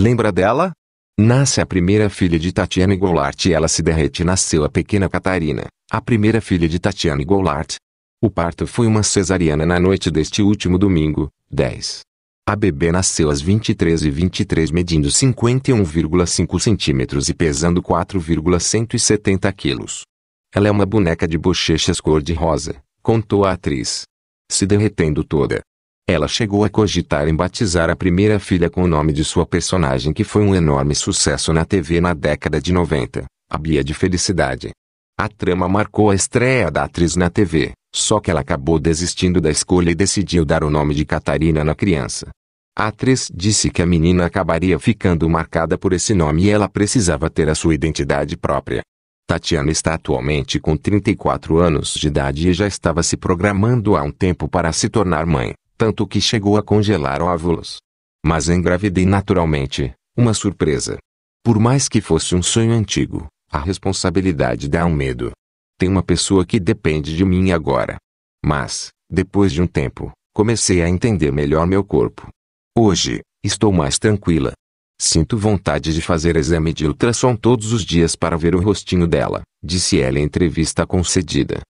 Lembra dela? Nasce a primeira filha de Tatiana Goulart e ela se derrete nasceu a pequena Catarina, a primeira filha de Tatiana Goulart. O parto foi uma cesariana na noite deste último domingo, 10. A bebê nasceu às 23 e 23 medindo 51,5 centímetros e pesando 4,170 quilos. Ela é uma boneca de bochechas cor-de-rosa, contou a atriz. Se derretendo toda, ela chegou a cogitar em batizar a primeira filha com o nome de sua personagem que foi um enorme sucesso na TV na década de 90, a Bia de Felicidade. A trama marcou a estreia da atriz na TV, só que ela acabou desistindo da escolha e decidiu dar o nome de Catarina na criança. A atriz disse que a menina acabaria ficando marcada por esse nome e ela precisava ter a sua identidade própria. Tatiana está atualmente com 34 anos de idade e já estava se programando há um tempo para se tornar mãe, tanto que chegou a congelar óvulos. Mas engravidei naturalmente, uma surpresa. Por mais que fosse um sonho antigo, a responsabilidade dá um medo. Tem uma pessoa que depende de mim agora. Mas, depois de um tempo, comecei a entender melhor meu corpo. Hoje, estou mais tranquila. Sinto vontade de fazer exame de ultrassom todos os dias para ver o rostinho dela, disse ela em entrevista concedida.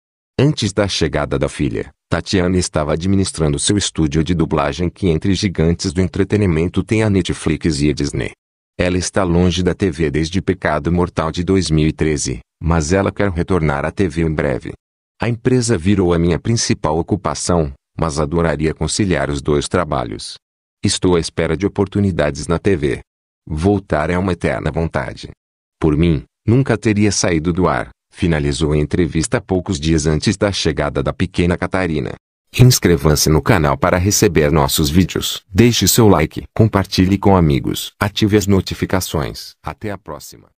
Antes da chegada da filha, Tatiana estava administrando seu estúdio de dublagem que entre gigantes do entretenimento tem a Netflix e a Disney. Ela está longe da TV desde Pecado Mortal de 2013, mas ela quer retornar à TV em breve. A empresa virou a minha principal ocupação, mas adoraria conciliar os dois trabalhos. Estou à espera de oportunidades na TV. Voltar é uma eterna vontade. Por mim, nunca teria saído do ar, Finalizou a entrevista poucos dias antes da chegada da pequena Catarina. Inscreva-se no canal para receber nossos vídeos. Deixe seu like, compartilhe com amigos, ative as notificações. Até a próxima.